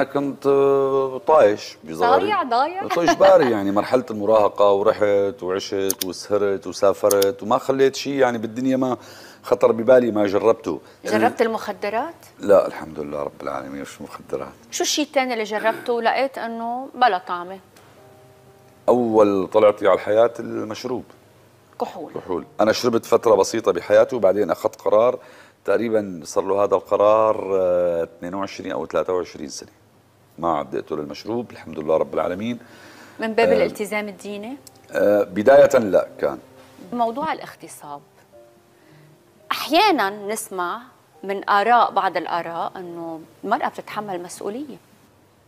انا كنت آه، طايش بظهري ضايع ضايع طايش باري يعني مرحله المراهقه ورحت وعشت وسهرت وسافرت وما خليت شيء يعني بالدنيا ما خطر ببالي ما جربته يعني جربت المخدرات؟ لا الحمد لله رب العالمين مش مخدرات شو الشيء الثاني اللي جربته ولقيت انه بلا طعمه؟ اول طلعتي على الحياه المشروب كحول كحول انا شربت فتره بسيطه بحياتي وبعدين اخذت قرار تقريبا صار له هذا القرار 22 آه، او 23 سنه ما عاد اقتل المشروب الحمد لله رب العالمين من باب آه الالتزام الديني؟ آه بداية لا كان موضوع الاغتصاب احيانا نسمع من اراء بعض الاراء انه المراه بتتحمل مسؤوليه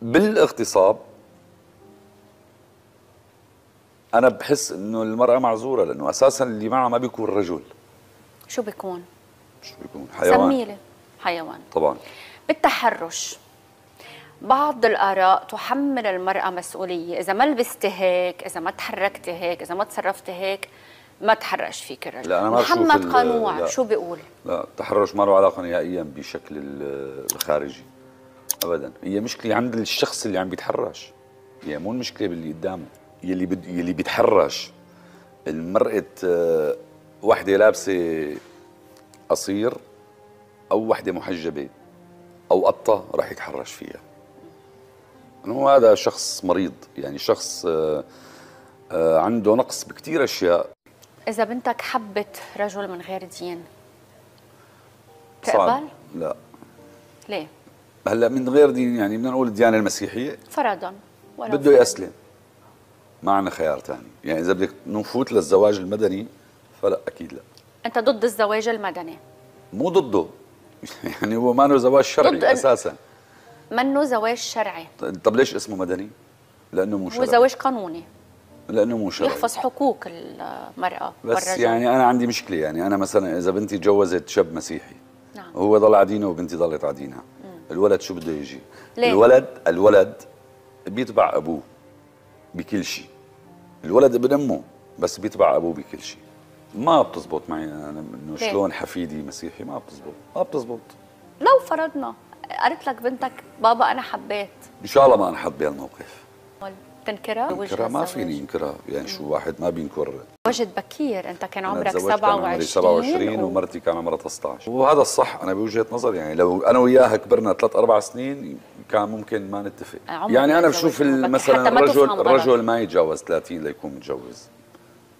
بالاغتصاب انا بحس انه المراه معذوره لانه اساسا اللي معها ما بيكون رجل شو بيكون شو بيكون حيوان سميلي حيوان طبعا بالتحرش بعض الآراء تحمل المرأة مسؤولية إذا ما لبستي هيك إذا ما تحركتي هيك إذا ما تصرفتي هيك ما تحرش فيك الرجل لا أنا ما محمد قنوع لا شو بيقول لا التحرش ما له علاقة نهائيا بشكل الخارجي أبدا هي مشكلة عند الشخص اللي عم بيتحرش هي مو المشكلة باللي قدامه يلي بد... يلي بيتحرش المرأة آه، وحدة لابسة قصير أو وحدة محجبة أو قطة راح يتحرش فيها انه هذا شخص مريض يعني شخص آه، آه، عنده نقص بكثير اشياء اذا بنتك حبت رجل من غير دين تقبل؟ لا ليه؟ هلا من غير دين يعني بدنا نقول الديانه المسيحيه فرضا بده يسلم ما عندنا خيار ثاني يعني اذا بدك نفوت للزواج المدني فلا اكيد لا انت ضد الزواج المدني مو ضده يعني هو ما له زواج شرعي اساسا منه زواج شرعي طيب، طب ليش اسمه مدني؟ لانه مو شرعي وزواج قانوني لانه مو شرعي يحفظ حقوق المراه بس والرجل. يعني انا عندي مشكله يعني انا مثلا اذا بنتي تجوزت شاب مسيحي نعم هو ضل عدينا وبنتي ضلت عدينها الولد شو بده يجي؟ ليه؟ الولد الولد بيتبع ابوه بكل شيء الولد ابن امه بس بيتبع ابوه بكل شيء ما بتزبط معي انا انه شلون حفيدي مسيحي ما بتزبط ما بتزبط لو فرضنا قالت لك بنتك بابا انا حبيت ان شاء الله ما انا حبيت الموقف تنكرها؟ بنكرها ما فيني انكرها يعني شو واحد ما بينكر وجد بكير انت كان عمرك 27 عمري 27 و... ومرتي كان عمرها 13 وهذا الصح انا بوجهه نظري يعني لو انا وياها كبرنا ثلاث اربع سنين كان ممكن ما نتفق يعني انا بشوف مثلا الرجل الرجل ما يتجاوز 30 ليكون متجوز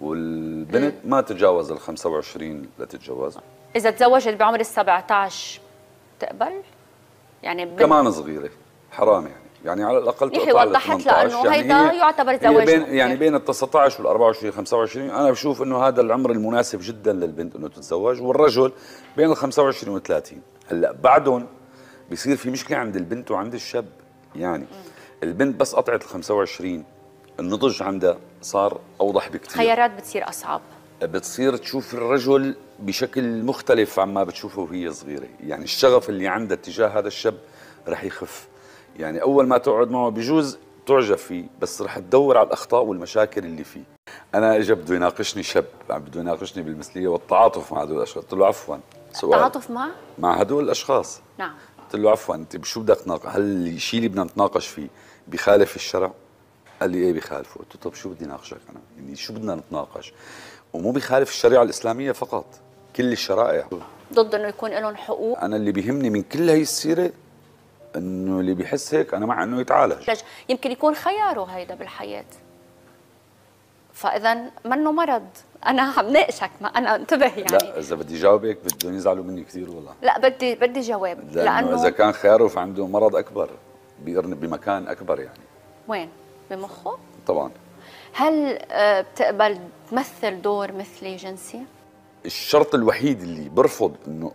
والبنت ما تتجاوز ال 25 لتتجوز اذا تزوجت بعمر ال 17 تقبل؟ يعني كمان صغيره حرام يعني يعني على الاقل يحيى وضحت لانه يعني هيدا يعتبر زواج بين يعني بين ال 19 وال 24 25 انا بشوف انه هذا العمر المناسب جدا للبنت انه تتزوج والرجل بين ال 25 وال 30 هلا بعدهم بصير في مشكله عند البنت وعند الشاب يعني م. البنت بس قطعت ال 25 النضج عندها صار اوضح بكثير خيارات بتصير اصعب بتصير تشوف الرجل بشكل مختلف عما بتشوفه وهي صغيره يعني الشغف اللي عندها تجاه هذا الشاب رح يخف يعني اول ما تقعد معه بجوز تعجب فيه بس رح تدور على الاخطاء والمشاكل اللي فيه انا اجى بده يناقشني شاب بده يناقشني بالمثليه والتعاطف مع هدول الاشخاص قلت له عفوا سؤال التعاطف مع مع هدول الاشخاص نعم قلت له عفوا انت بشو بدك تناقش هل الشيء اللي بدنا نتناقش فيه بخالف الشرع قال لي ايه بخالفه قلت له طب شو بدي ناقشك انا يعني شو بدنا نتناقش ومو بخالف الشريعه الاسلاميه فقط كل الشرائع ضد انه يكون لهم حقوق انا اللي بيهمني من كل هي السيره انه اللي بيحس هيك انا مع انه يتعالج يمكن يكون خياره هيدا بالحياه فاذا منه مرض انا عم ناقشك ما انا انتبه يعني لا اذا بدي جاوبك بدهم يزعلوا مني كثير والله لا بدي بدي جواب لانه, لأنه اذا كان خياره فعنده مرض اكبر بمكان اكبر يعني وين بمخه؟ طبعا هل آه، بتقبل تمثل دور مثلي جنسي؟ الشرط الوحيد اللي برفض انه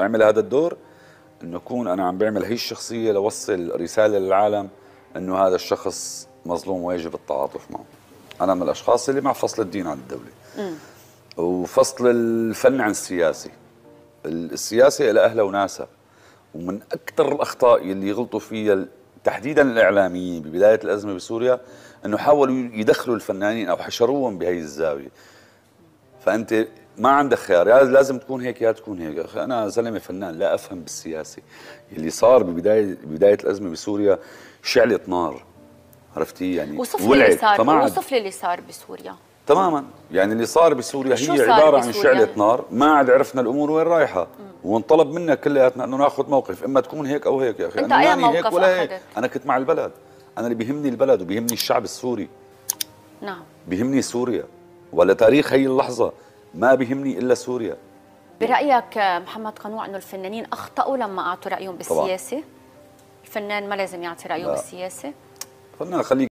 اعمل هذا الدور انه اكون انا عم بعمل هي الشخصيه لوصل رساله للعالم انه هذا الشخص مظلوم ويجب التعاطف معه. انا من الاشخاص اللي مع فصل الدين عن الدوله. م. وفصل الفن عن السياسي. السياسه لها أهلها وناسها ومن اكثر الاخطاء اللي غلطوا فيها تحديدا الاعلاميين ببدايه الازمه بسوريا انه حاولوا يدخلوا الفنانين او حشروهم بهي الزاويه فانت ما عندك خيار يا لازم تكون هيك يا تكون هيك انا زلمه فنان لا افهم بالسياسه اللي صار ببدايه ببدايه الازمه بسوريا شعله نار عرفتي يعني وصف لي اللي صار وصف لي اللي صار بسوريا تماما يعني اللي صار بسوريا هي عباره عن شعله نار ما عاد عرفنا الامور وين رايحه وانطلب منا كلياتنا انه ناخذ موقف اما تكون هيك او هيك يا اخي انت انا أي يعني موقف هيك ولا هيك انا كنت مع البلد انا اللي بيهمني البلد وبيهمني الشعب السوري نعم بيهمني سوريا ولا تاريخ هي اللحظه ما بيهمني الا سوريا برايك محمد قنوع انه الفنانين اخطاوا لما اعطوا رايهم بالسياسه طبعا. الفنان ما لازم يعطي رايه بالسياسه خلينا خليك